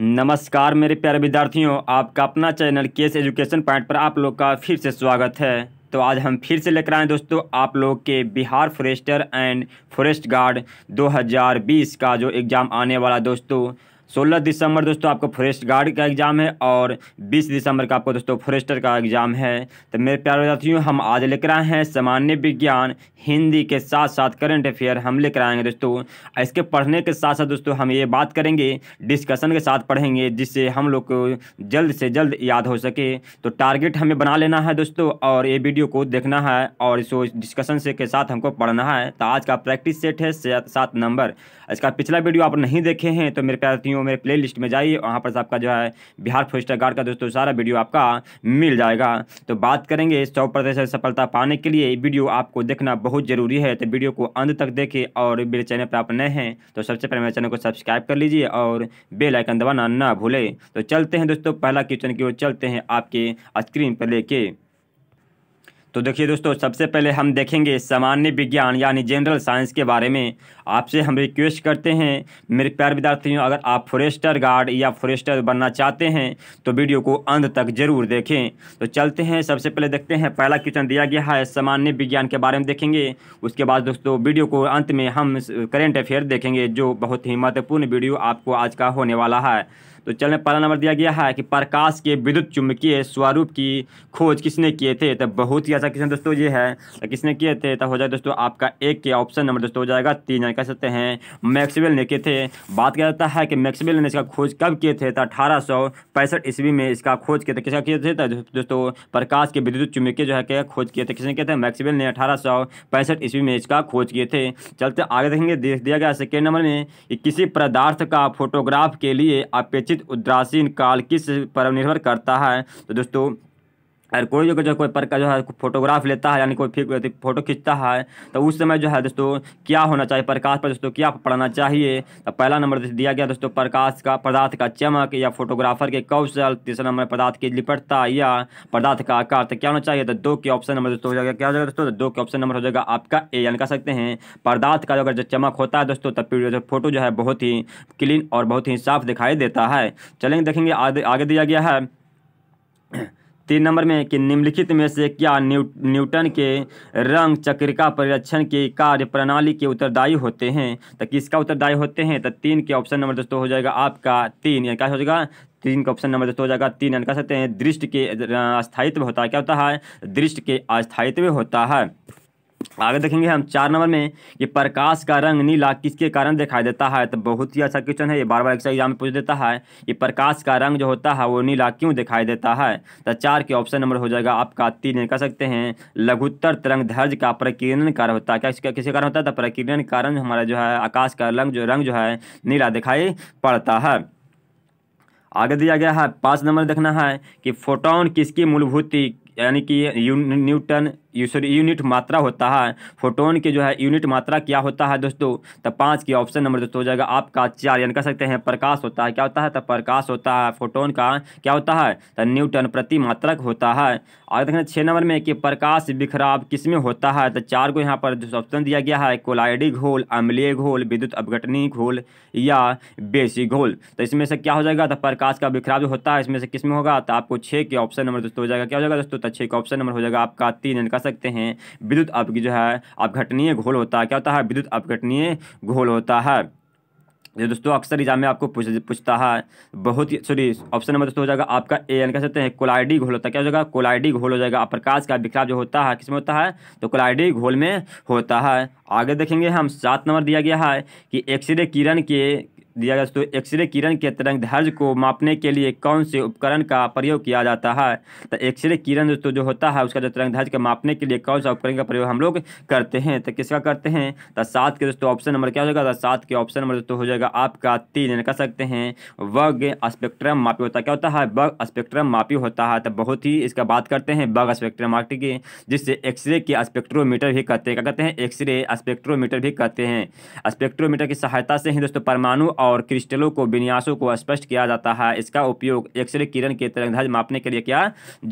नमस्कार मेरे प्यारे विद्यार्थियों आपका अपना चैनल केस एजुकेशन पॉइंट पर आप लोग का फिर से स्वागत है तो आज हम फिर से लेकर आए दोस्तों आप लोग के Bihar forester and forest guard 2020 का जो एग्ज़ाम आने वाला दोस्तों सोलह दिसंबर दोस्तों आपको फॉरेस्ट गार्ड का एग्ज़ाम है और बीस दिसंबर का आपको दोस्तों फॉरेस्टर का एग्ज़ाम है तो मेरे प्यारे साथियों हम आज लेकर आए हैं सामान्य विज्ञान हिंदी के साथ साथ करंट अफेयर हम लेकर आएंगे दोस्तों इसके पढ़ने के साथ साथ दोस्तों हम ये बात करेंगे डिस्कशन के साथ पढ़ेंगे जिससे हम लोग को जल्द से जल्द याद हो सके तो टारगेट हमें बना लेना है दोस्तों और ये वीडियो को देखना है और इसको डिस्कशन से के साथ हमको पढ़ना है तो आज का प्रैक्टिस सेट है सात नंबर इसका पिछला वीडियो आप नहीं देखे हैं तो मेरे साथियों हो मेरे प्ले लिस्ट में जाइए वहाँ पर आपका जो है बिहार फोस्टर गार्ड का दोस्तों सारा वीडियो आपका मिल जाएगा तो बात करेंगे सौ प्रतिशत सफलता पाने के लिए वीडियो आपको देखना बहुत ज़रूरी है तो वीडियो को अंत तक देखें और मेरे चैनल पर आप नए हैं तो सबसे पहले मेरे चैनल को सब्सक्राइब कर लीजिए और बेल आइकन दबाना ना भूलें तो चलते हैं दोस्तों पहला क्वेश्चन की ओर चलते हैं आपके स्क्रीन पर लेके तो देखिए दोस्तों सबसे पहले हम देखेंगे सामान्य विज्ञान यानी जनरल साइंस के बारे में आपसे हम रिक्वेस्ट करते हैं मेरे प्यार विद्यार्थियों अगर आप फॉरेस्टर गार्ड या फॉरेस्टर बनना चाहते हैं तो वीडियो को अंत तक जरूर देखें तो चलते हैं सबसे पहले देखते हैं पहला क्वेश्चन दिया गया है सामान्य विज्ञान के बारे में देखेंगे उसके बाद दोस्तों वीडियो को अंत में हम करेंट अफेयर देखेंगे जो बहुत ही महत्वपूर्ण वीडियो आपको आज का होने वाला है तो चल में पहला नंबर दिया गया है कि प्रकाश के विद्युत चुंबकीय स्वरूप की खोज किसने किए थे तो बहुत ही अच्छा क्वेश्चन दोस्तों ये है तो किसने किए थे तो हो जाए दोस्तों आपका एक के ऑप्शन नंबर दोस्तों हो जाएगा तीन यानी कह सकते हैं मैक्सवेल ने किए थे बात किया जाता है कि मैक्सवेल ने इसका खोज कब किए थे तो अठारह ईस्वी में इसका खोज किए थे किसका किए थे तो दोस्तों प्रकाश के विद्युत चुंबकीय जो है क्या खोज किए थे किसने किए थे मैक्सवेल ने अठारह ईस्वी में इसका खोज किए थे चलते आगे देखेंगे देख दिया गया सेकेंड नंबर में किसी पदार्थ का फोटोग्राफ के लिए अपेक्षित निश्चित काल किस पर निर्भर करता है तो दोस्तों अगर कोई जो जो कोई पर का जो है फोटोग्राफ लेता है यानी कोई फिर फोटो खींचता है तो उस समय जो है दोस्तों क्या होना चाहिए प्रकाश पर दोस्तों क्या पढ़ना चाहिए तो पहला नंबर दिया गया दोस्तों प्रकाश का पदार्थ का चमक या फोटोग्राफर के कौशल तीसरा नंबर पदार्थ की लिपटता या पदार्थ का आकार तो क्या होना चाहिए तो दो के ऑप्शन नंबर दोस्तों हो जाएगा क्या हो जाएगा दोस्तों तो दो के ऑप्शन नंबर हो जाएगा आपका ए यानी कह सकते हैं पदार्थ का अगर जो चमक होता है दोस्तों तब फोटो जो है बहुत ही क्लीन और बहुत ही साफ दिखाई देता है चलेंगे देखेंगे आगे दिया गया है तीन नंबर में कि निम्नलिखित में से क्या न्यू न्यूटन के रंग चक्रिका परिरक्षण की कार्य प्रणाली के उत्तरदायी होते हैं तो किसका उत्तरदायी होते हैं तो तीन के ऑप्शन नंबर दोस्तों हो जाएगा आपका तीन यानी क्या हो जाएगा तीन का ऑप्शन नंबर दोस्तों हो जाएगा तीन यानी कह सकते हैं दृष्टि के अस्थायित्व होता है क्या होता है दृष्टि के अस्थायित्व होता है आगे देखेंगे हम चार नंबर में कि प्रकाश का रंग नीला किसके कारण दिखाई देता है तो बहुत ही अच्छा क्वेश्चन है ये बार बार एग्जाम में पूछ देता है कि प्रकाश का रंग जो होता है वो नीला क्यों दिखाई देता है तो चार के ऑप्शन नंबर हो जाएगा आपका तीन कह सकते हैं लघुत्तर तरंग धर्ज का प्रकीर्णन कारण होता है क्या किसके कारण होता है तो प्रकीर्णन कारण हमारा जो है आकाश का रंग जो रंग जो है नीला दिखाई पड़ता है आगे दिया गया है पाँच नंबर देखना है कि फोटोन किसकी मूलभूति यानी कि न्यूटन यूनिट मात्रा होता है फोटोन के जो है यूनिट मात्रा क्या होता है दोस्तों तो पाँच की ऑप्शन नंबर दोस्तों हो जाएगा आपका चार यानी कह सकते हैं प्रकाश होता है क्या होता है तो प्रकाश होता है फोटोन का क्या होता है तो न्यूटन प्रति मात्रक होता है आगे देखना छः नंबर में कि प्रकाश बिखराव किस में होता है तो चार को यहाँ पर ऑप्शन दिया गया है कोलाइडी घोल अम्लीय घोल विद्युत अवघटनी घोल या बेसी घोल तो इसमें से क्या हो जाएगा तो प्रकाश का बिखराव जो होता है इसमें से किस में होगा तो आपको छः के ऑप्शन नंबर दोस्तों हो जाएगा क्या हो जाएगा दोस्तों तो छः का ऑप्शन नंबर हो जाएगा आपका तीन यानी सकते हैं विद्युत अपघ जो है अपघटनीय घोल होता है क्या होता है विद्युत अपघटनीय घोल होता है ये दोस्तों अक्सर एग्जाम में आपको पूछ पूछता है बहुत ही सॉरी ऑप्शन नंबर दोस्तों हो जाएगा आपका ए एन कह सकते हैं कोलाइडी घोल होता है क्या हो जाएगा कोलाइडी घोल हो जाएगा प्रकाश का बिखराव जो होता है किसमें होता है तो कोलाइडी घोल में होता है आगे देखेंगे हम सात नंबर दिया गया है कि एक्सरे किरण के दिया गया तो एक्सरे किरण के तरंग धर्ज को मापने के लिए कौन से उपकरण का प्रयोग किया जाता है तो एक्सरे किरण दोस्तों जो होता है उसका जो तरंग धर्ज के मापने के लिए कौन सा उपकरण का प्रयोग हम लोग करते हैं तो किसका करते हैं तो सात के दोस्तों ऑप्शन नंबर क्या हो जाएगा तो सात के ऑप्शन नंबर दोस्तों हो जाएगा आपका तीन कह सकते हैं वग स्पेक्ट्रम मापी होता है क्या होता है बग स्पेक्ट्रम मापी होता है तो बहुत ही इसका बात करते हैं बग स्पेक्ट्रम की जिससे एक्सरे के स्पेक्ट्रोमीटर भी कहते हैं क्या कहते हैं एक्सरे स्पेक्ट्रोमीटर भी कहते हैं स्पेक्ट्रोमीटर की सहायता से ही दोस्तों परमाणु और क्रिस्टलों को विन्यासों को स्पष्ट किया जाता है इसका उपयोग एक्सरे किरण के तरंगदैर्घ्य मापने के लिए किया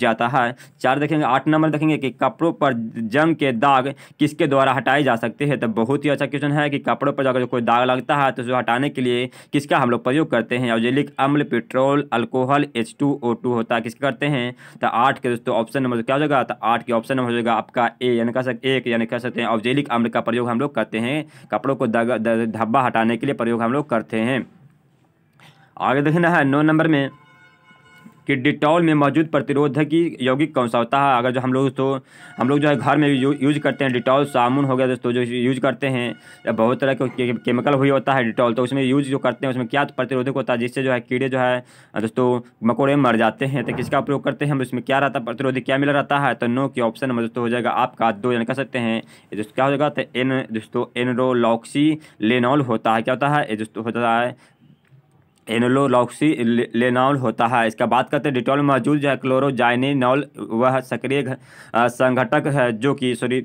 जाता है चार देखेंगे आठ नंबर देखेंगे कि कपड़ों पर जंग के दाग किसके द्वारा हटाए जा सकते हैं तो बहुत ही अच्छा क्वेश्चन है कि कपड़ों पर अगर कोई दाग लगता है तो उसे हटाने के लिए किसका हम लोग प्रयोग करते हैं औजेलिक अम्ल petrol alcohol H two O two होता है किसके करते हैं तो आठ के दोस्तों ऑप्शन नंबर क्या हो जाएगा तो आठ के ऑप्शन नंबर हो जाएगा आपका ए यानी कह सकते एक यानी कह सकते हैं औजेलिक अम्ल का प्रयोग हम लोग करते हैं कपड़ों को धब्बा हटाने के लिए प्रयोग हम लोग करते हैं हैं आगे देखना है नौ नंबर में कि डिटॉल में मौजूद प्रतिरोधकी यौगिक कौन सा होता है अगर जो हम लोग तो हम लोग जो है घर में यू, यूज करते हैं डिटॉल साबुन हो गया दोस्तों जो यूज करते हैं या बहुत तरह के, केमिकल हुई होता है डिटॉल तो उसमें यूज जो करते हैं उसमें क्या प्रतिरोधक होता है जिससे जो है कीड़े जो है दोस्तों मकोड़े मर जाते हैं तो किसका उपयोग करते हैं हम क्या रहता है प्रतिरोधक क्या मिला रहता है तो नो की ऑप्शन नंबर दोस्तों हो जाएगा आपका दो जन कह सकते हैं क्या हो जाएगा तो एन दोस्तों एनरोलॉक्सी लेनॉल होता है क्या होता है दोस्तों होता है एनोलोलॉक्सी लेनॉल होता है इसका बात करते हैं डिटॉल मौजूद जो है क्लोरोजाइनिनॉल वह सक्रिय संघटक है जो कि सॉरी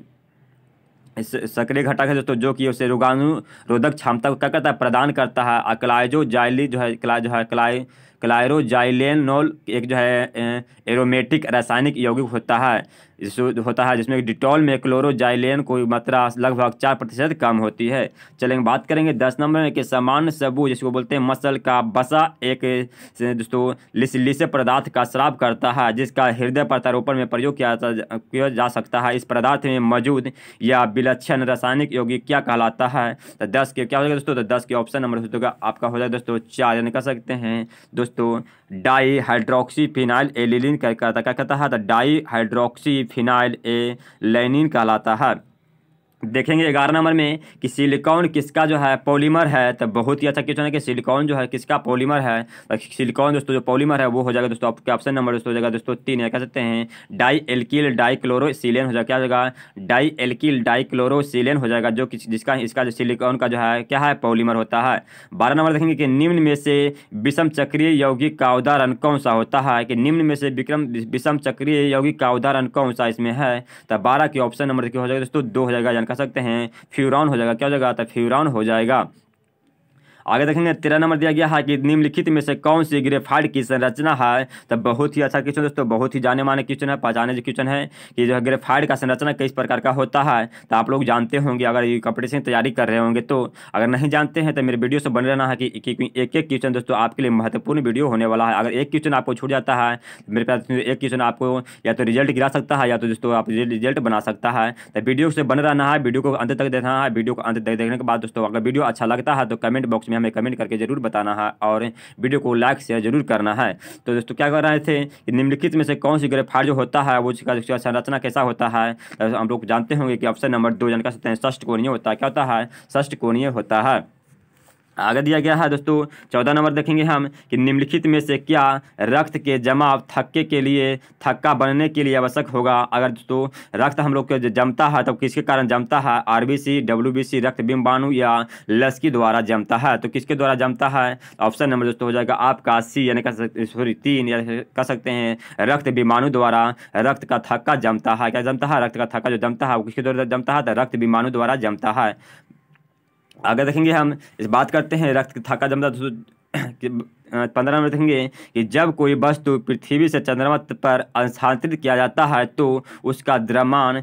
सक्रिय घटक है दोस्तों जो कि उसे रोगाणु रोधक क्षमता को क्या करता है प्रदान करता है अक्लाइजो जाइली जो है क्ला जो है क्लाई क्लायरोजाइलेनोल एक जो है एरोमेटिक रासायनिक यौगिक होता है जिस होता है जिसमें डिटॉल में क्लोरोजाइलेन की मात्रा लगभग चार प्रतिशत कम होती है चलेंगे बात करेंगे दस नंबर के सामान्य सबूत जिसको बोलते हैं मसल का बसा एक दोस्तों लिसलिस पदार्थ का श्राप करता है जिसका हृदय प्रत्यारोपण में प्रयोग किया किया जा सकता है इस पदार्थ में मौजूद या विलक्षण रासायनिक यौगिक क्या कहलाता है तो दस के क्या हो जाएगा दोस्तों तो दस के ऑप्शन नंबर दोस्तों आपका हो जाएगा दोस्तों चार यानी कह सकते हैं दोस्तों तो डाई हाइड्रोक्सी फिनाइल कहता है क्या कहता है di hydroxy phenyl alanine कहलाता है देखेंगे ग्यारह नंबर में कि सिलिकॉन किसका जो है पॉलीमर है तो बहुत ही अच्छा क्वेश्चन है कि सिलिकॉन जो है किसका पॉलीमर है तो सिलिकॉन दोस्तों जो पॉलीमर है वो हो जाएगा दोस्तों आपके ऑप्शन नंबर दोस्तों हो जाएगा दोस्तों तीन है कह सकते हैं डाई एल्किल डाई सिलेन हो जाएगा क्या हो जाएगा डाई एल्किल डाई सिलेन हो जाएगा जो कि जिसका इसका जो सिलिकॉन का जो है क्या है पॉलीमर होता है बारह नंबर देखेंगे कि निम्न में से विषम चक्रीय यौगिक का उदाहरण कौन सा होता है कि निम्न में से विक्रम विषम चक्रीय यौगिक का उदाहरण कौन सा इसमें है तो बारह के ऑप्शन नंबर हो जाएगा दोस्तों दो हो जाएगा कह सकते हैं फ्यूरान हो जाएगा क्या हो जाएगा तो फ्यूरॉन हो जाएगा आगे देखेंगे तेरह नंबर दिया गया है कि निम्नलिखित में से कौन सी ग्रेफाइड की संरचना है तब बहुत ही अच्छा क्वेश्चन दोस्तों बहुत ही जाने माने क्वेश्चन है पहचाने जो क्वेश्चन है कि जो है ग्रेफाइड का संरचना किस प्रकार का होता है तो आप लोग जानते होंगे अगर ये कॉम्पिटिशन तैयारी कर रहे होंगे तो अगर नहीं जानते हैं तो मेरे वीडियो से बने रहना है कि एक एक क्वेश्चन दोस्तों आपके लिए महत्वपूर्ण वीडियो होने वाला है अगर एक क्वेश्चन आपको छूट जाता है तो मेरे पास एक क्वेश्चन आपको या तो रिजल्ट गिरा सकता है या तो दोस्तों आप रिजल्ट बना सकता है तो वीडियो से बन रहना है वीडियो को अंत तक देखना है वीडियो को अंत तक देखने के बाद दोस्तों अगर वीडियो अच्छा लगता है तो कमेंट बॉक्स में में हमें कमेंट करके ज़रूर बताना है और वीडियो को लाइक शेयर जरूर करना है तो दोस्तों क्या कर रहे थे निम्नलिखित में से कौन सी ग्रह ग्रेफार जो होता है वो उसका संरचना कैसा होता है तो हम लोग जानते होंगे कि ऑप्शन नंबर दो जानकारी सकते हैं षष्ट कोणीय होता है क्या होता है षष्ट कोणीय होता है आगे दिया गया है दोस्तों चौदह नंबर देखेंगे हम कि निम्नलिखित में से क्या रक्त के जमाव थक्के के लिए थक्का बनने के लिए आवश्यक होगा अगर दोस्तों रक्त हम लोग के जमता है तो किसके कारण जमता है आरबीसी डब्ल्यूबीसी रक्त बिम्बाणु या लस्की द्वारा जमता है तो किसके द्वारा जमता है ऑप्शन नंबर दोस्तों हो जाएगा आपका सी यानी कह सॉरी तीन या कह सकते हैं रक्त बीमाणु द्वारा रक्त का थक्का जमता है क्या जमता है रक्त का थक्का जो जमता है वो किसके द्वारा जमता है तो रक्त बीमाणु द्वारा जमता है आगे देखेंगे हम इस बात करते हैं रक्त थका जमता पंद्रह में देखेंगे कि जब कोई वस्तु पृथ्वी से चंद्रमा पर स्थानांतरित किया जाता है तो उसका द्रमान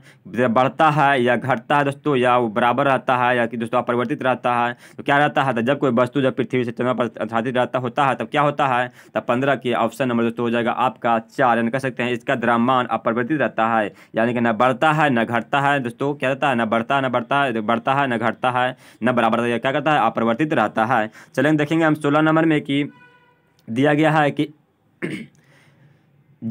बढ़ता है या घटता है दोस्तों या वो बराबर रहता है या कि दोस्तों अपरिवर्तित रहता है तो क्या रहता है तो जब कोई वस्तु जब पृथ्वी से चंद्रमा पर स्थानांतरित रहता होता है तब क्या होता है तब पंद्रह के ऑप्शन नंबर दोस्तों हो जाएगा आपका चार यानी कह सकते हैं इसका द्रव्यमान अपरिवर्तित रहता है यानी कि न बढ़ता है न घटता है दोस्तों क्या रहता है न बढ़ता है न बढ़ता है बढ़ता है न घटता है न बराबर क्या करता है अपरिवर्तित रहता है चलेंगे देखेंगे हम सोलह नंबर में कि दिया गया है कि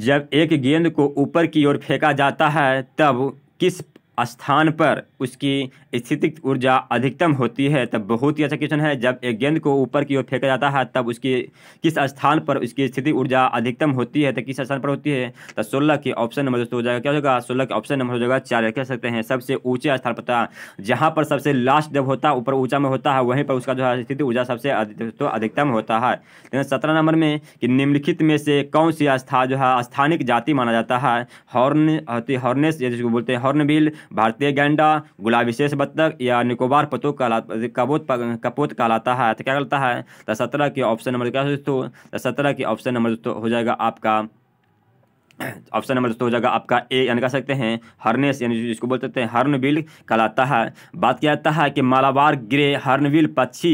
जब एक गेंद को ऊपर की ओर फेंका जाता है तब किस स्थान पर उसकी स्थितिक ऊर्जा अधिकतम होती है तब बहुत ही अच्छा क्वेश्चन है जब एक गेंद को ऊपर की ओर फेंका जाता है तब उसकी किस स्थान पर उसकी स्थिति ऊर्जा अधिकतम होती है तो किस स्थान पर होती है तो सोलह के ऑप्शन नंबर दोस्तों हो जाएगा क्या होगा सोलह के ऑप्शन नंबर हो जाएगा चार कह सकते हैं सबसे ऊँचे स्थान पर जहाँ पर सबसे लास्ट जब होता है ऊपर ऊँचा में होता है वहीं पर उसका जो है स्थिति ऊर्जा सबसे तो अधिकतम होता है लेकिन सत्रह नंबर में कि निम्नलिखित में से कौन सी आस्था जो है स्थानिक जाति माना जाता है हॉर्न हॉर्नेस जिसको बोलते हैं हॉर्नबिल भारतीय गेंडा गुलाब विशेष बत्तख या निकोबार पतु कहला कबूत कपूत कहलाता है तो क्या कहलाता है तो सत्रह की ऑप्शन नंबर क्या दोस्तों तो सत्रह की ऑप्शन नंबर दोस्तों हो जाएगा आपका ऑप्शन नंबर दोस्तों हो जाएगा आपका ए यानी कह सकते हैं हर्नेस यानी जिसको बोल सकते हैं हर्नबिल कहलाता है बात किया जाता है कि मालाबार ग्रे हर्नबिल पक्षी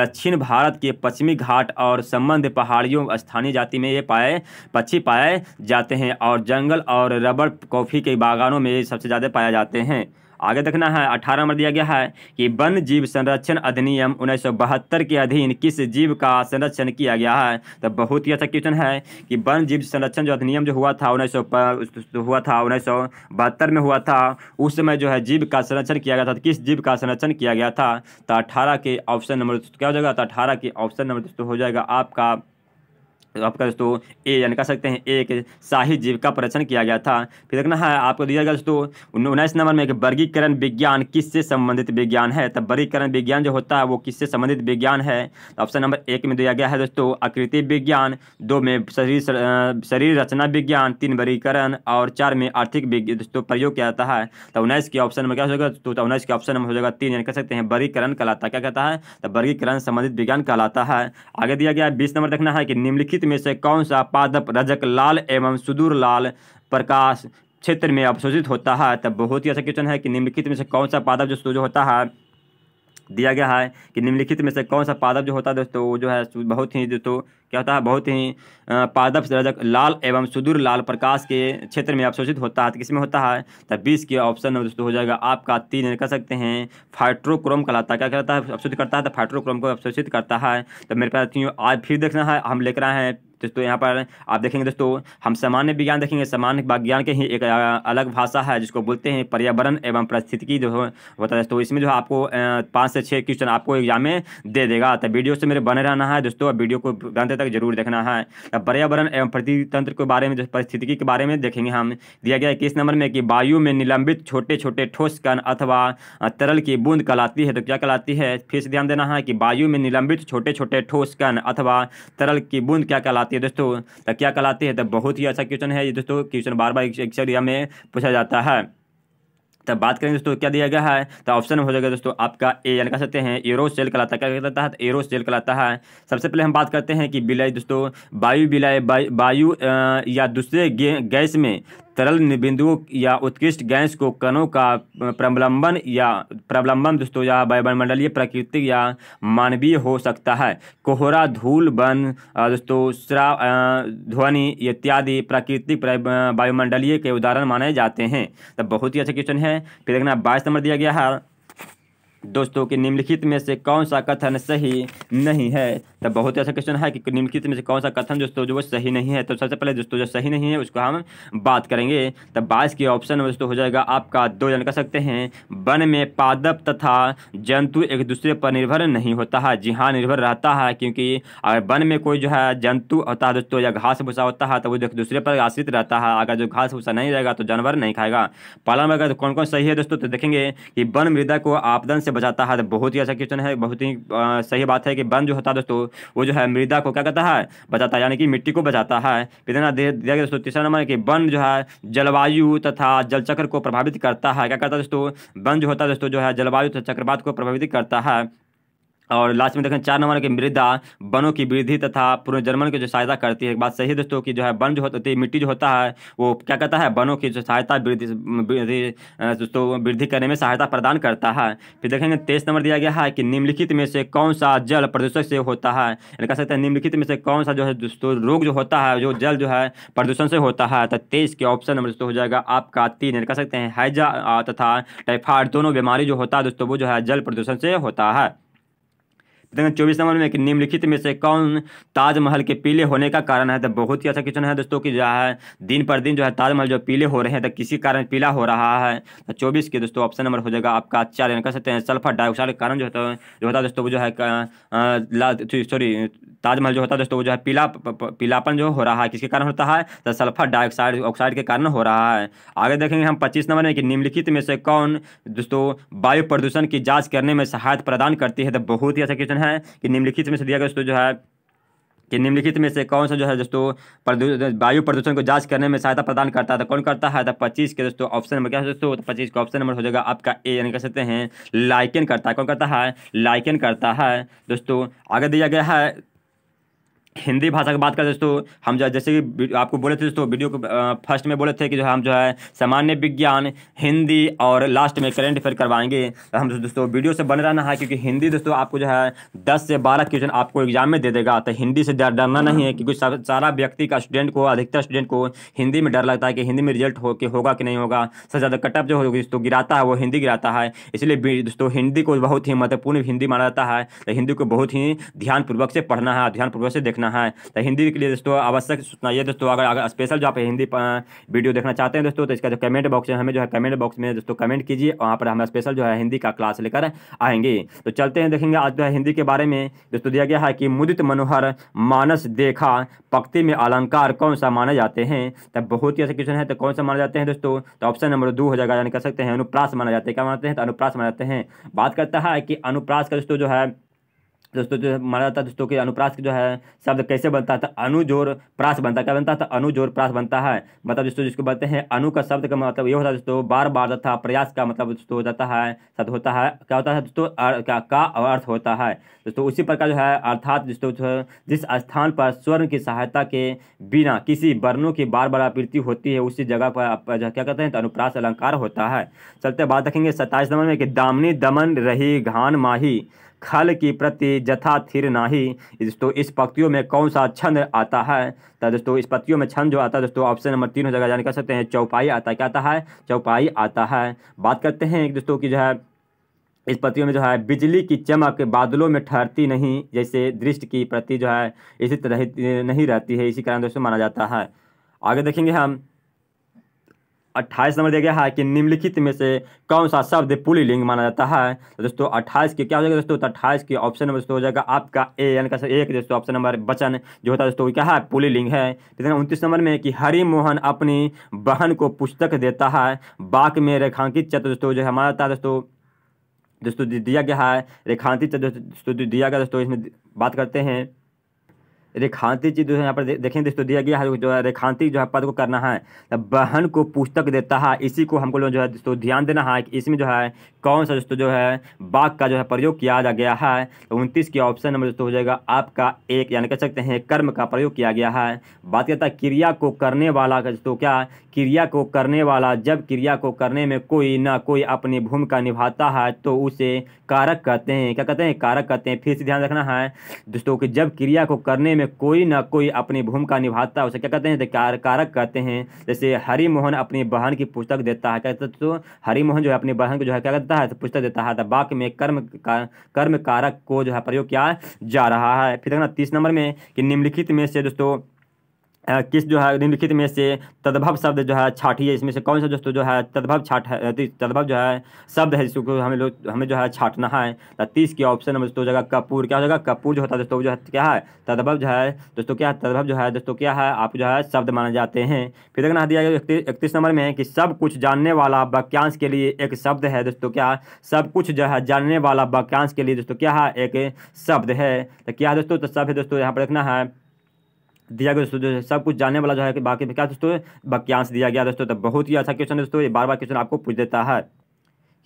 दक्षिण भारत के पश्चिमी घाट और संबंध पहाड़ियों स्थानीय जाति में ये पाए पक्षी पाए जाते हैं और जंगल और रबड़ कॉफ़ी के बागानों में सबसे ज़्यादा पाए जाते हैं आगे देखना है अठारह नंबर दिया गया है कि वन जीव संरक्षण अधिनियम उन्नीस के अधीन किस जीव का संरक्षण किया गया है तो बहुत ही अच्छा क्वेश्चन है कि वन जीव संरक्षण जो अधिनियम जो हुआ था उन्नीस हुआ था उन्नीस में हुआ था उस समय जो है जीव का संरक्षण किया गया था तो किस जीव का संरक्षण किया गया था तो अठारह के ऑप्शन नंबर तो क्या हो जाएगा तो अठारह के ऑप्शन नंबर दोस्तों हो जाएगा आपका आपका दोस्तों ए यानी कह सकते हैं एक शाही जीव का प्रदर्शन किया गया था फिर देखना है आपको दिया गया दोस्तों उन्नीस नंबर में एक वर्गीकरण विज्ञान किससे संबंधित विज्ञान है तो वर्गीकरण विज्ञान जो होता है वो किससे संबंधित विज्ञान है तो ऑप्शन नंबर एक में दिया गया है दोस्तों आकृति विज्ञान दो में शरीर शरीर रचना विज्ञान तीन वर्गीकरण और चार में आर्थिक दोस्तों प्रयोग किया जाता है तो उन्नीस के ऑप्शन नंबर क्या हो जाएगा तो उन्नीस के ऑप्शन नंबर हो जाएगा तीन यानी कह सकते हैं वर्गीकरण कहलाता है क्या कहता है तो वर्गीकरण संबंधित विज्ञान कहलाता है आगे दिया गया बीस नंबर देखना है कि निम्नलिखित में से कौन सा पादप रजक लाल एवं सुदूर लाल प्रकाश क्षेत्र में अवशोषित होता है तब बहुत ही अच्छा क्वेश्चन है कि निम्नलिखित में से कौन सा पादप जो सूर्य होता है दिया गया है कि निम्नलिखित में से कौन सा पादप जो होता है दोस्तों वो जो है बहुत ही दोस्तों क्या होता है बहुत ही पादप रजक लाल एवं सुदूर लाल प्रकाश के क्षेत्र में अवशोषित होता है तो किसमें होता है तो बीस के ऑप्शन में दोस्तों हो जाएगा आपका तीन कह सकते हैं फाइट्रोक्रोम कहलाता है क्या कहलाता है अवशोषित करता है तो फाइट्रोक्रोम को अवशोषित करता है तो मेरे पास आज फिर देखना है हम लेकर आए हैं दोस्तों यहाँ पर आप देखेंगे दोस्तों हम सामान्य विज्ञान देखेंगे सामान्य विज्ञान के ही एक अलग भाषा है जिसको बोलते हैं पर्यावरण एवं परिस्थितिकी जो होता है दोस्तों इसमें जो आपको पाँच से छः क्वेश्चन आपको एग्जाम में दे देगा तो वीडियो से मेरे बने रहना है दोस्तों वीडियो को अंत तक जरूर देखना है पर्यावरण एवं प्रतितंत्र के बारे में परिस्थितिकी के बारे में देखेंगे हम दिया गया किस नंबर में कि वायु में निलंबित छोटे छोटे ठोस कण अथवा तरल की बूंद कहलाती है तो क्या कहलाती है फिर से ध्यान देना है कि वायु में निलंबित छोटे छोटे ठोस कण अथवा तरल की बूंद क्या कहलाती कहलाती है दोस्तों तो क्या कहलाती है तो बहुत ही अच्छा क्वेश्चन है ये दोस्तों क्वेश्चन बार बार एक्सर एग्जाम में पूछा जाता है तब बात करें दोस्तों क्या दिया गया है तो ऑप्शन हो जाएगा दोस्तों आपका ए यानी कह सकते हैं एरो सेल कहलाता है क्या कहता है एरो सेल कहलाता है सबसे पहले हम बात करते हैं कि बिलाई दोस्तों वायु बिलाई वायु या दूसरे गैस में तरल बिंदुओं या उत्कृष्ट गैस को कणों का प्रबलंबन या प्रबलंबन दोस्तों या वायुमंडलीय प्राकृतिक या मानवीय हो सकता है कोहरा धूल बन दोस्तों श्राव ध्वनि इत्यादि प्राकृतिक वायुमंडलीय के उदाहरण माने जाते हैं तब तो बहुत ही अच्छा क्वेश्चन है फिर देखना बाईस नंबर दिया गया है दोस्तों कि निम्नलिखित में से कौन सा कथन सही नहीं है तो बहुत ऐसा अच्छा क्वेश्चन है कि निम्नलिखित में से कौन सा कथन दोस्तों जो वो सही नहीं है तो सबसे पहले दोस्तों जो सही नहीं है उसको हम बात करेंगे तो बाईस के ऑप्शन में दोस्तों हो जाएगा आपका दो जन कह सकते हैं वन में पादप तथा जंतु एक दूसरे पर निर्भर नहीं होता है जी हाँ निर्भर रहता है क्योंकि अगर वन में कोई जो है जंतु होता है दोस्तों या घास भूसा होता है तो वो एक दूसरे पर आश्रित रहता है अगर जो घास भूसा नहीं रहेगा तो जानवर नहीं खाएगा पालन अगर कौन कौन सही है दोस्तों तो देखेंगे कि वन मृदा को आपदन से बचाता है बहुत ही अच्छा क्वेश्चन है बहुत ही सही बात है कि वन जो होता है दोस्तों वो जो है मृदा को क्या कहता है बचाता है यानी कि मिट्टी को बचाता है कितना दिया दोस्तों तीसरा नंबर कि वन जो है जलवायु तथा जलचक्र को प्रभावित करता है क्या करता है दोस्तों वन जो होता है दोस्तों जो है जलवायु तथा चक्रवात को प्रभावित करता है और लास्ट में देखें चार नंबर की मृदा वनों की वृद्धि तथा पुनर्जर्मन की जो सहायता करती है एक बात सही है दोस्तों की जो है वन जो होती है मिट्टी जो होता है वो क्या कहता है वनों की जो सहायता वृद्धि दोस्तों वृद्धि करने में सहायता प्रदान करता है फिर देखेंगे तेईस नंबर दिया गया है कि निम्नलिखित में से कौन सा जल प्रदूषक से होता है कह सकते हैं निम्नलिखित में से कौन सा जो है दोस्तों रोग जो होता है जो जल जो है प्रदूषण से होता है तो तेईस के ऑप्शन नंबर दोस्तों हो जाएगा आपका तीन कह सकते हैं हैजा तथा टाइफाइड दोनों बीमारी जो होता है दोस्तों वो जो है जल प्रदूषण से होता है प्रश्न चौबीस नंबर में कि निम्नलिखित में से कौन ताजमहल के पीले होने का कारण है तो बहुत ही अच्छा क्वेश्चन है दोस्तों कि जो है दिन पर दिन जो है ताजमहल जो पीले हो रहे हैं तो किसी कारण पीला हो रहा है तो चौबीस के दोस्तों ऑप्शन नंबर हो जाएगा आपका चार कह सकते हैं सल्फर डाइऑक्साइड के कारण जो तो, होता है जो होता दोस्तों वो जो है सॉरी ताजमहल जो होता है दोस्तों वो जो है पीला पीलापन जो हो रहा है किसके कारण होता है तो सल्फर डाइऑक्साइड ऑक्साइड के कारण हो रहा है आगे देखेंगे हम पच्चीस नंबर में कि निम्नलिखित में से कौन दोस्तों वायु प्रदूषण की जाँच करने में सहायता प्रदान करती है तो बहुत ही अच्छा क्वेश्चन क्वेश्चन है कि निम्नलिखित में से दिया गया दोस्तों जो है कि निम्नलिखित में से कौन सा जो है दोस्तों प्रदूषण वायु प्रदूषण को जांच करने में सहायता प्रदान करता है तो कौन करता है तो पच्चीस के दोस्तों ऑप्शन नंबर क्या है दोस्तों तो पच्चीस का ऑप्शन नंबर हो जाएगा आपका ए यानी कह सकते हैं लाइकन करता है कौन करता है लाइकन करता है दोस्तों आगे दिया गया है हिंदी भाषा की बात करें दोस्तों हम जो जैसे कि आपको बोले थे दोस्तों वीडियो को फर्स्ट में बोले थे कि जो हम जो है सामान्य विज्ञान हिंदी और लास्ट में करेंट अफेयर करवाएंगे तो हम दोस्तों वीडियो से बने रहना है क्योंकि हिंदी दोस्तों आपको जो है दस से बारह क्वेश्चन आपको एग्जाम में दे देगा तो हिंदी से डरना नहीं है क्योंकि सारा व्यक्ति का स्टूडेंट को अधिकतर स्टूडेंट को हिंदी में डर लगता है कि हिंदी में रिजल्ट हो के होगा कि नहीं होगा सबसे ज़्यादा कटअप जो होगी दोस्तों गिराता है वो हिंदी गिराता है इसलिए दोस्तों हिंदी को बहुत ही महत्वपूर्ण हिंदी माना जाता है तो हिंदी को बहुत ही ध्यानपूर्वक से पढ़ना है ध्यानपूर्वक से देखना देखना है तो हिंदी के लिए दोस्तों आवश्यक सूचना ये दोस्तों अगर अगर स्पेशल जो आप हिंदी वीडियो देखना चाहते हैं दोस्तों तो इसका जो कमेंट बॉक्स है हमें जो है कमेंट बॉक्स में दोस्तों कमेंट कीजिए वहाँ पर हम स्पेशल जो है हिंदी का क्लास लेकर आएंगे तो चलते हैं देखेंगे आज जो है हिंदी के बारे में दोस्तों दिया गया है कि मुदित मनोहर मानस देखा पक्ति में अलंकार कौन सा माने जाते हैं तब तो बहुत ही ऐसे क्वेश्चन है तो कौन सा माने जाते हैं दोस्तों तो ऑप्शन नंबर दो हो जाएगा यानी कह सकते हैं अनुप्रास माना जाते हैं क्या मानते हैं तो अनुप्रास माना जाते हैं बात करता है कि अनुप्रास का दोस्तों जो है दोस्तों जो माना जाता है दोस्तों कि अनुप्रास जो है शब्द कैसे बनता है तो अनुजोर प्रास बनता है क्या बनता है तो अनुजोर प्रास बनता है मतलब दोस्तों जिसको बोलते हैं अनु का शब्द का मतलब ये होता है दोस्तों बार बार तथा प्रयास का मतलब दोस्तों हो जाता है शब्द होता है क्या होता है दोस्तों क्या का अर्थ होता है दोस्तों उसी प्रकार जो है अर्थात दोस्तों जिस स्थान पर स्वर्ण की सहायता के बिना किसी वर्णों की बार बार आपूर्ति होती है उसी जगह पर क्या कहते हैं तो अनुप्रास अलंकार होता है चलते बात रखेंगे सत्ताईस नंबर में कि दामनी दमन रही घान माही खल की प्रति जथा थिर नाही दोस्तों इस पक्तियों में कौन सा छंद आता है तो दोस्तों इस पक्तियों में छंद जो आता है दोस्तों ऑप्शन नंबर तीन हो जाएगा यानी कह सकते हैं चौपाई आता है क्या आता है चौपाई आता है बात करते हैं दोस्तों की जो है इस पत्रियों में जो है बिजली की चमक बादलों में ठहरती नहीं जैसे दृष्टि की प्रति जो है इसी तरह नहीं रहती है इसी कारण दोस्तों माना जाता है आगे देखेंगे हम अट्ठाईस नंबर दिया गया है कि निम्नलिखित में से कौन सा शब्द पुलिंग माना जाता है तो दोस्तों अट्ठाईस के क्या हो जाएगा दोस्तों तो अट्ठाईस के ऑप्शन नंबर दोस्तों हो जाएगा आपका ए यानी का एक दोस्तों ऑप्शन नंबर बचन जो होता है दोस्तों क्या है पुलिंग है ठीक तो उनतीस नंबर में कि हरिमोहन अपनी बहन को पुस्तक देता है बाक में रेखांकित चित्र दोस्तों जो हमारा था दोस्तों दोस्तों दिया गया है रेखांकित चित्र दोस्तों दिया गया दोस्तों इसमें बात करते हैं रेखांति जी यहाँ पर देखें देखेंगे तो दिया गया है जो है रेखांति जो है पद को करना है बहन को पुस्तक देता है इसी को हमको लोग जो है दोस्तों ध्यान देना है कि इसमें जो है कौन सा दोस्तों जो है बाघ का जो है प्रयोग किया जा गया है तो उनतीस के ऑप्शन नंबर दोस्तों हो जाएगा आपका एक यानी कह सकते हैं कर्म का प्रयोग किया गया है बात करता है क्रिया को करने वाला दोस्तों क्या क्रिया को करने वाला जब क्रिया को करने में कोई ना कोई अपनी भूमिका निभाता है तो उसे कारक कहते हैं क्या कहते हैं कारक कहते हैं फिर से ध्यान रखना है दोस्तों कि जब क्रिया को करने में कोई ना कोई अपनी भूमिका निभाता है उसे क्या कहते हैं कार, कारक कहते हैं जैसे हरिमोहन अपनी बहन की पुस्तक देता है कहते तो हरिमोहन जो है अपनी बहन को जो है क्या करता है तो पुस्तक देता है तो वाक्य में कर्म का, कर्म कारक को जो है प्रयोग किया जा रहा है फिर देखना तीस नंबर में कि निम्नलिखित में से दोस्तों किस जो है निम्नलिखित में से तद्भव शब्द जो है छाठी है इसमें से कौन सा दोस्तों जो है तद्भव छाठ है तद्भव जो है शब्द है जिसको हमें लोग हमें जो है छाटना है तो तीस की ऑप्शन नंबर दोस्तों जगह कपूर क्या हो जाएगा कपूर जो होता है दोस्तों जो है क्या है तद्भव जो है दोस्तों क्या है तद्भव जो है दोस्तों क्या है आप जो है शब्द माने जाते हैं फिर देखना दिया गया इकतीस नंबर में कि सब कुछ जानने वाला वाक्यांश के लिए एक शब्द है दोस्तों क्या सब कुछ जो है जानने वाला वाक्यांश के लिए दोस्तों क्या है एक शब्द है तो क्या है दोस्तों तो सब है दोस्तों यहाँ पर देखना है दिया गया दोस्तों सब कुछ जानने वाला जो है कि बाकी क्या दोस्तों वाक्यांश दिया गया दोस्तों तो बहुत ही अच्छा क्वेश्चन दोस्तों ये बार बार क्वेश्चन आपको पूछ देता है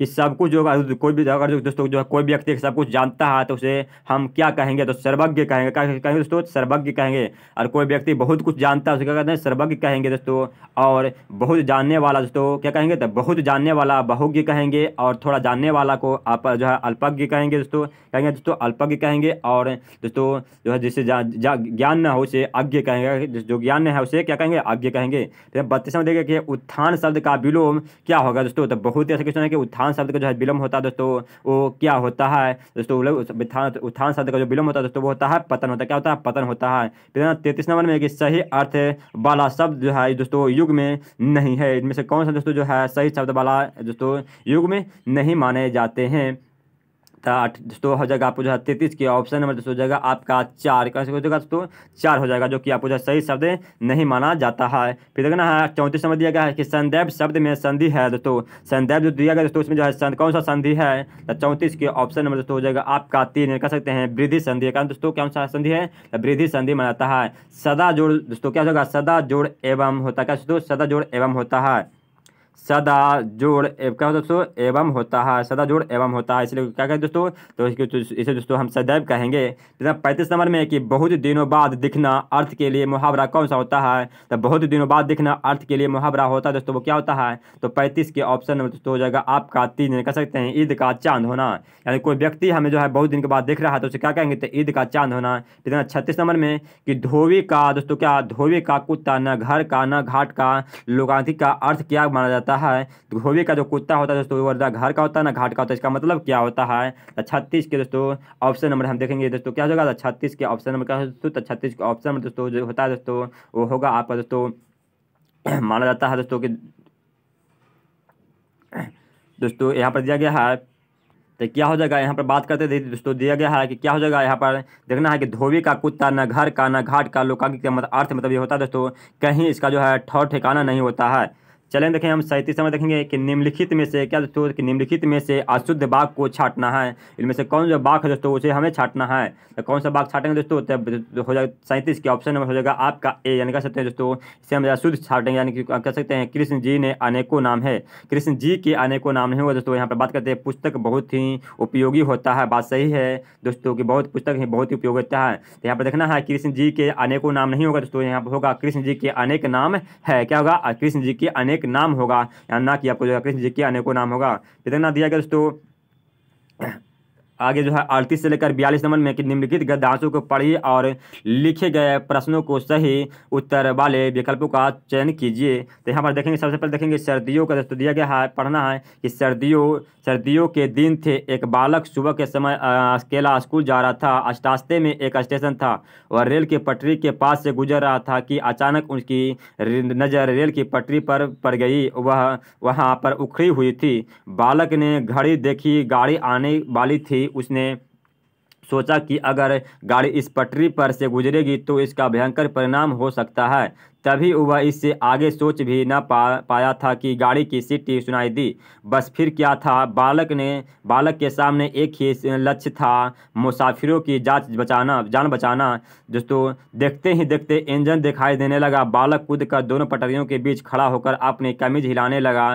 कि सब कुछ जो कोई भी अगर दोस्तों जो है कोई व्यक्ति सब कुछ जानता है तो उसे हम क्या कहेंगे तो सर्वज्ञ कहेंगे क्या कहेंगे दोस्तों सर्वज्ञ कहेंगे और कोई व्यक्ति बहुत कुछ जानता है उसे क्या कहते हैं सर्वज्ञ कहेंगे दोस्तों और बहुत जानने वाला दोस्तों क्या कहेंगे तो बहुत जानने वाला बहुज्ञ कहेंगे और थोड़ा जानने वाला को आप जो है अल्पज्ञ कहेंगे दोस्तों कहेंगे दोस्तों अल्पज्ञ कहेंगे और दोस्तों जो है जिससे ज्ञान न हो उसे अज्ञ कहेंगे जो ज्ञान है उसे क्या कहेंगे अज्ञ कहेंगे तो में देखिए कि उत्थान शब्द का विलोम क्या होगा दोस्तों तो बहुत ही ऐसा क्वेश्चन है कि उत्थान उत्थान शब्द का जो है विलम्ब होता है दोस्तों वो क्या होता है दोस्तों उत्थान शब्द का जो विलम्ब होता है दोस्तों वो होता है पतन होता है क्या होता है पतन होता है तैतीस नंबर में कि सही अर्थ वाला शब्द जो है दोस्तों युग में नहीं है इनमें से कौन सा दोस्तों जो है सही शब्द वाला दोस्तों युग में नहीं माने जाते हैं था आठ दोस्तों हो जाएगा आपको जो है तैतीस के ऑप्शन नंबर दोस्तों हो जाएगा आपका चार कैसे हो जाएगा दोस्तों चार हो जाएगा जो कि आपको जो सही शब्द नहीं माना जाता है फिर देखना है चौंतीस नंबर दिया गया है कि संदैव शब्द में संधि है दोस्तों संदैव जो दिया गया दोस्तों उसमें जो है कौन सा संधि है तो चौंतीस के ऑप्शन नंबर दोस्तों हो जाएगा आपका तीन कह सकते हैं वृद्धि संधि कारण दोस्तों कौन सा संधि है तो वृद्धि संधि माना जाता है सदा जोड़ दोस्तों क्या होगा सदा जोड़ एवं होता है क्या दोस्तों सदा जोड़ एवं होता है सदा जोड़ क्या होता दोस्तों एवं होता है सदा जोड़ एवं होता है इसलिए क्या कहें दोस्तों तो इसके तो, इसे दोस्तों हम सदैव कहेंगे जैसे पैंतीस नंबर में कि बहुत दिनों बाद दिखना अर्थ के लिए मुहावरा कौन सा होता है तो बहुत दिनों बाद दिखना अर्थ के लिए मुहावरा होता है दोस्तों वो क्या होता है तो पैंतीस के ऑप्शन में दोस्तों हो जाएगा आपका तीन दिन कह सकते हैं ईद का चांद होना यानी कोई व्यक्ति हमें जो है बहुत दिन के बाद दिख रहा है तो उसे क्या कहेंगे तो ईद का चांद होना जितना छत्तीस नंबर में कि धोवी का दोस्तों क्या धोवी का कुत्ता न घर का न घाट का लोकांति का अर्थ क्या माना जाता जाता है तो धोबी का जो कुत्ता होता है दोस्तों वो वर्दा घर का होता है ना घाट का होता है इसका मतलब क्या होता है तो छत्तीस के दोस्तों ऑप्शन नंबर हम देखेंगे दोस्तों क्या होगा तो छत्तीस के ऑप्शन नंबर क्या दोस्तों तो छत्तीस के ऑप्शन नंबर दोस्तों जो होता है दोस्तों वो होगा आपका दोस्तों माना जाता है दोस्तों कि दोस्तों यहाँ पर दिया गया है तो क्या हो जाएगा यहाँ पर बात करते थे दोस्तों दिया गया है कि क्या हो जाएगा यहाँ पर देखना है कि धोबी का कुत्ता न घर का न घाट का लोकांगिक मतलब अर्थ मतलब ये होता है दोस्तों कहीं इसका जो है ठौर ठिकाना नहीं होता है चलें देखें हम सैंतीस सैंतीसवें देखेंगे कि निम्नलिखित में से क्या दोस्तों कि निम्नलिखित में से अशुद्ध बाघ को छाटना है इनमें से कौन सा बाघ है दोस्तों उसे हमें छाटना है तो कौन सा बाघ छाटेंगे दोस्तों तो हो जाएगा सैंतीस के ऑप्शन नंबर हो जाएगा आपका ए यानी कह सकते हैं दोस्तों इसे हम अशुद्ध छाटेंगे यानी कि कह सकते हैं कृष्ण जी ने अनेकों नाम है कृष्ण जी के अनेकों नाम नहीं हुआ दोस्तों यहाँ पर बात करते हैं पुस्तक बहुत ही उपयोगी होता है बात सही है दोस्तों की बहुत पुस्तक ही बहुत ही उपयोग होता है तो यहाँ पर देखना है कृष्ण जी के अनेकों नाम नहीं होगा दोस्तों यहाँ पर होगा कृष्ण जी के अनेक नाम है क्या होगा कृष्ण जी के अनेक एक नाम होगा या ना कि आपको जो है कृष्ण जी के अनेकों नाम होगा कितना दिया गया दोस्तों आगे जो है अड़तीस से लेकर बयालीस नंबर में निम्नलिखित गद्यांशों को पढ़िए और लिखे गए प्रश्नों को सही उत्तर वाले विकल्पों का चयन कीजिए तो यहाँ पर देखेंगे सबसे पहले देखेंगे सर्दियों का दस्तु तो दिया गया है पढ़ना है कि सर्दियों सर्दियों के दिन थे एक बालक सुबह के समय अकेला स्कूल जा रहा था रास्ते में एक स्टेशन था वह रेल की पटरी के पास से गुजर रहा था कि अचानक उनकी नज़र रेल की पटरी पर पड़ गई वह वहाँ पर उखड़ी हुई थी बालक ने घड़ी देखी गाड़ी आने वाली थी उसने सोचा कि अगर गाड़ी इस पटरी पर से गुजरेगी तो इसका भयंकर परिणाम हो सकता है तभी वह इससे आगे सोच भी न पा पाया था कि गाड़ी की सीटी सुनाई दी बस फिर क्या था बालक ने बालक के सामने एक ही लक्ष्य था मुसाफिरों की जांच बचाना जान बचाना दोस्तों देखते ही देखते इंजन दिखाई देने लगा बालक कूद कर दोनों पटरियों के बीच खड़ा होकर अपनी कमीज हिलाने लगा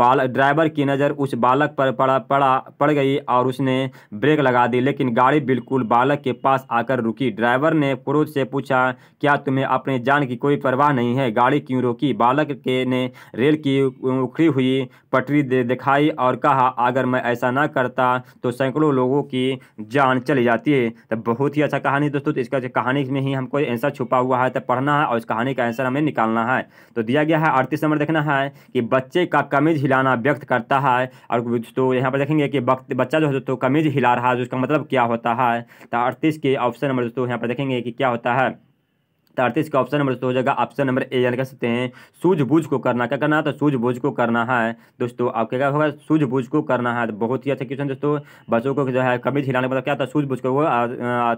बालक ड्राइवर की नज़र उस बालक पर पड़ा पड़ा पड़ गई और उसने ब्रेक लगा दी लेकिन गाड़ी बिल्कुल बालक के पास आकर रुकी ड्राइवर ने क्रोध से पूछा क्या तुम्हें अपनी जान की कोई परवाह नहीं है गाड़ी क्यों रोकी बालक के ने रेल की उखड़ी हुई पटरी दिखाई और कहा अगर मैं ऐसा ना करता तो सैकड़ों लोगों की जान चली जाती है तो बहुत ही अच्छा कहानी दोस्तों तो इसका कहानी में ही हमको आंसर छुपा हुआ है तो पढ़ना है और इस कहानी का आंसर हमें निकालना है तो दिया गया है अड़तीस नंबर देखना है कि बच्चे का कमीज हिलाना व्यक्त करता है और तो यहाँ पर देखेंगे कि बच्चा जो है दोस्तों कमीज हिला रहा है उसका तो मतलब क्या होता है तो अड़तीस के ऑप्शन नंबर दोस्तों यहाँ पर देखेंगे कि क्या होता है अड़तीस का ऑप्शन नंबर दोस्तों हो जाएगा ऑप्शन नंबर ए यानी कह सकते हैं सूझबूझ को करना क्या करना है तो सूझबूझ को करना है दोस्तों आपके क्या होगा सूझबूझ को करना है तो बहुत ही अच्छा क्वेश्चन दोस्तों बच्चों को जो है कभी झिलाने मतलब क्या था सूझबूझ को वो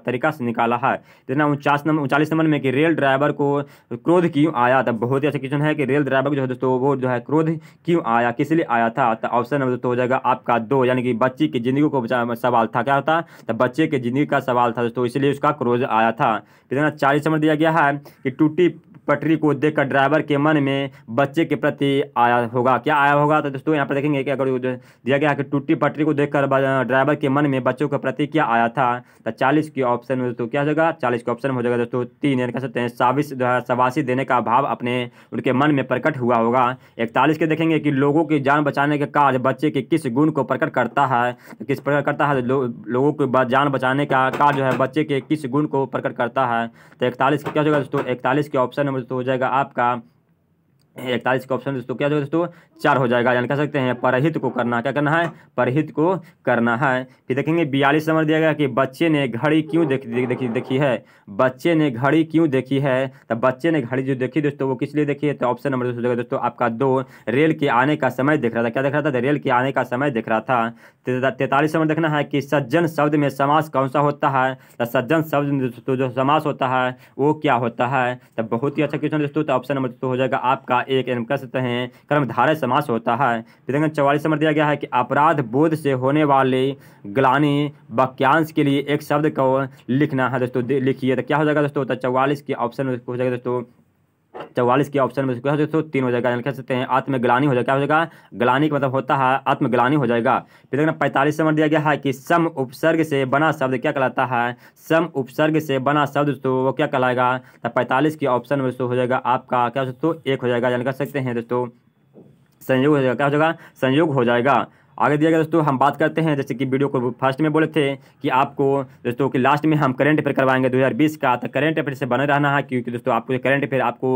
तरीका से निकाला है जितना उनचास नंबर उनचालीस नंबर में कि रेल ड्राइवर को क्रोध क्यों आया था बहुत ही अच्छा क्वेश्चन है कि रेल ड्राइवर जो है दोस्तों वो जो है क्रोध क्यों आया किस लिए आया था तो ऑप्शन नंबर दोस्तों हो जाएगा आपका दो यानी कि बच्चे की जिंदगी को सवाल था क्या था तो बच्चे की जिंदगी का सवाल था दोस्तों इसलिए उसका क्रोध आया था कितना चालीस नंबर दिया गया है लगता है कि टूटी पटरी को देखकर ड्राइवर के मन में बच्चे के प्रति आया होगा क्या आया होगा तो दोस्तों यहाँ पर देखेंगे कि अगर दिया गया कि टूटी पटरी को देखकर ड्राइवर के मन में बच्चों के प्रति क्या आया था तो चालीस की ऑप्शन में दोस्तों क्या हो जाएगा चालीस के ऑप्शन में हो जाएगा दोस्तों तीन यानी कह सकते हैं जो है सवासी देने का भाव अपने उनके मन में प्रकट हुआ होगा इकतालीस के देखेंगे कि लोगों की जान बचाने का कार्य बच्चे के किस गुण को प्रकट करता है तो किस प्रकट करता है लोगों की जान बचाने का कार्य जो है बच्चे के किस गुण को प्रकट करता है तो इकतालीस क्या हो होगा दोस्तों इकतालीस के ऑप्शन नंबर तो हो जाएगा आपका इकतालीस का ऑप्शन दोस्तों क्या दोस्तों चार हो जाएगा यानी कह सकते हैं परहित को करना क्या करना है परहित को करना है फिर देखेंगे बयालीस नंबर दिया गया कि बच्चे ने घड़ी क्यों देखी देखी देखी, देखी है बच्चे ने घड़ी क्यों देखी है तो बच्चे ने घड़ी जो देखी दोस्तों वो किस लिए देखी है तो ऑप्शन नंबर दोस्तों दोस्तों आपका दो रेल के आने का समय देख रहा था क्या देख रहा था तो रेल के आने का समय देख रहा था तैतालीस नंबर देखना है कि सज्जन शब्द में समास कौन सा होता है तो सज्जन शब्द में दोस्तों जो समास होता है वो क्या होता है तो बहुत ही अच्छा क्वेश्चन दोस्तों तो ऑप्शन नंबर दोस्तों हो जाएगा आपका एक एवं कह सकते हैं कर्मधारय समास होता है तिरंगन चौवालीस नंबर दिया गया है कि अपराध बोध से होने वाले ग्लानी वाक्यांश के लिए एक शब्द को लिखना है दोस्तों लिखिए तो क्या हो जाएगा दोस्तों तो चौवालीस के ऑप्शन हो जाएगा दोस्तों चौवालीस के ऑप्शन में से क्या हो तीन हो जाएगा यानी कह सकते हैं आत्मग्लानी हो जाएगा क्या हो जाएगा ग्लानी का मतलब होता है आत्मग्लानी हो जाएगा फिर देखना पैंतालीस नंबर दिया गया है कि सम उपसर्ग से बना शब्द क्या कहलाता है सम उपसर्ग से बना शब्द दोस्तों वो क्या कहलाएगा तो पैंतालीस के ऑप्शन में दोस्तों हो जाएगा आपका क्या दोस्तों एक हो जाएगा यानी कह सकते हैं दोस्तों संयोग हो जाएगा क्या हो जाएगा संयोग हो जाएगा आगे दिया गया दोस्तों हम बात करते हैं जैसे कि वीडियो को फर्स्ट में बोले थे कि आपको दोस्तों कि लास्ट में हम करंट अफेयर करवाएंगे 2020 का तो करंट अफेयर से बने रहना है क्योंकि दोस्तों आपको करंट अफेयर आपको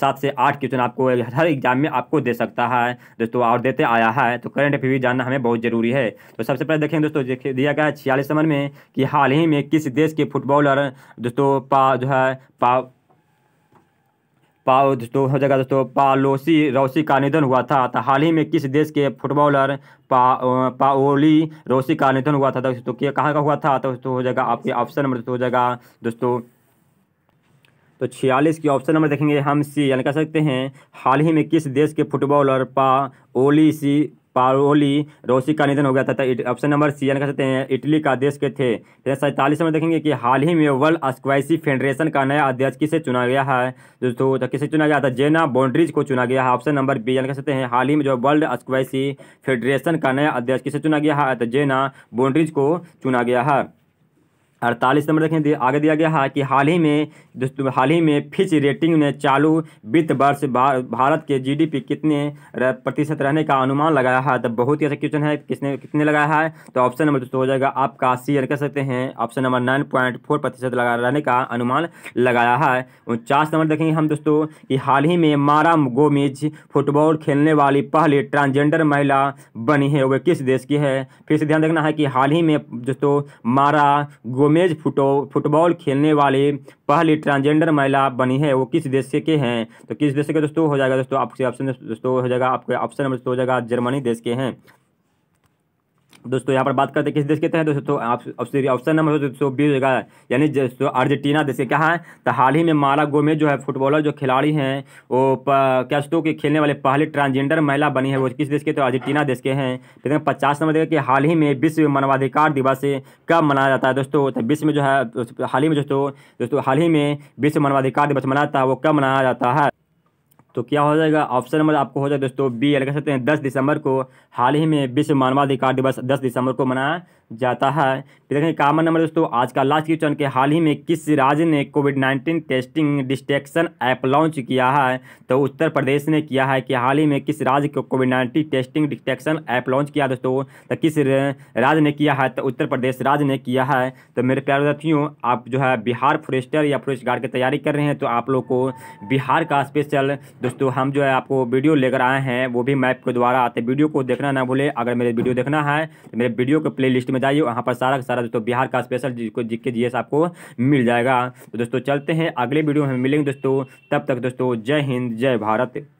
सात से आठ क्वेश्चन आपको हर एग्जाम में आपको दे सकता है दोस्तों और देते आया है तो करंट अफेयर भी जानना हमें बहुत ज़रूरी है तो सबसे पहले देखें दोस्तों दिया गया छियालीस नंबर में कि हाल ही में किस देश के फुटबॉलर दोस्तों पा जो है पा पाओ दोस्तों हो जाएगा दोस्तों पालोसी रोसी का निधन हुआ था तो हाल ही में किस देश के फुटबॉलर पा पाओली रोसी का निधन हुआ था तो दोस्तों क्या कहाँ का हुआ था तो दोस्तों हो जाएगा आपके ऑप्शन नंबर दोस्तों हो जाएगा दोस्तों तो छियालीस की ऑप्शन नंबर देखेंगे हम सी यानी कह सकते हैं हाल ही में किस देश के फुटबॉलर पा ओली सी पाओली रोसी का निधन हो गया था ऑप्शन नंबर सी एन कह सकते हैं इटली का देश के थे सैंतालीस में देखेंगे कि हाल ही में वर्ल्ड स्क्वाइसी फेडरेशन का नया अध्यक्ष किसे चुना गया है दोस्तों तो किसे चुना गया था जेना बाउंड्रीज को चुना गया है ऑप्शन नंबर बी एन कह सकते हैं हाल ही में जो वर्ल्ड स्क्वाइसी फेडरेशन का नया अध्यक्ष किसे चुना गया है तो जेना बाउंड्रीज को चुना गया है अड़तालीस नंबर देखें आगे दिया गया है कि हाल ही में हाल ही में फिच रेटिंग ने चालू वित्त वर्ष भारत के जीडीपी कितने प्रतिशत रहने का अनुमान लगाया है तो बहुत ही अच्छा क्वेश्चन है किसने कितने लगाया है तो ऑप्शन नंबर दोस्तों हो जाएगा आपका सी कह सकते हैं option number nine point four प्रतिशत लगा रहने का अनुमान लगाया है उनचास नंबर देखेंगे हम दोस्तों कि हाल ही में मारा गोमिज फुटबॉल खेलने वाली पहली ट्रांसजेंडर महिला बनी है वह किस देश की है फिर से ध्यान देखना है कि हाल ही में दोस्तों मारा गोमिज गोमेज फुटो फुटबॉल खेलने वाले पहली ट्रांसजेंडर महिला बनी है वो किस देश के हैं तो किस देश के दोस्तों हो जाएगा दोस्तों आपके ऑप्शन दोस्तों हो जाएगा आपके ऑप्शन नंबर हो जाएगा जर्मनी देश के हैं दोस्तों यहाँ पर बात करते हैं किस देश के तहत दोस्तों ऑप्शन ऑप्शन नंबर सौ बीस होगा यानी तो अर्जेंटीना देश के क्या है तो हाल ही में मारा में जो है फुटबॉलर जो खिलाड़ी हैं वो कैस्टो के खेलने वाले पहले ट्रांसजेंडर महिला बनी है वो किस देश के तो अर्जेंटीना देश के हैं लेकिन तो पचास नंबर देखिए कि हाल ही में विश्व मानवाधिकार दिवस कब मनाया जाता है दोस्तों तो विश्व में जो है हाल ही में दोस्तों दोस्तों हाल ही में विश्व मानवाधिकार दिवस मनाया जाता है वो कब मनाया जाता है तो क्या हो जाएगा ऑप्शन नंबर आपको हो जाएगा दोस्तों बी कह सकते हैं दस दिसंबर को हाल ही में विश्व मानवाधिकार दिवस दस दिसंबर को मनाया जाता है देखें कामन नंबर दोस्तों आज का लास्ट क्वेश्चन के हाल ही में किस राज्य ने Covid nineteen testing detection app launch किया है तो उत्तर प्रदेश ने किया है कि हाल ही में किस राज्य को Covid nineteen testing detection app launch किया दोस्तों तो किस राज्य ने किया है तो उत्तर प्रदेश राज्य ने किया है तो मेरे प्यार साथियों आप जो है बिहार फॉरेस्टर या फॉरेस्ट गार्ड की तैयारी कर रहे हैं तो आप लोग को बिहार का स्पेशल दोस्तों हम जो है आपको वीडियो लेकर आए हैं वो भी मैप के द्वारा आते वीडियो को देखना ना भूले अगर मेरे वीडियो देखना है तो मेरे वीडियो को प्ले लिस्ट में जाइए वहाँ पर सारा सारा दोस्तों बिहार का स्पेशल जिसको जिसके जी आपको मिल जाएगा तो दोस्तों चलते हैं अगले वीडियो में मिलेंगे दोस्तों तब तक दोस्तों जय हिंद जय भारत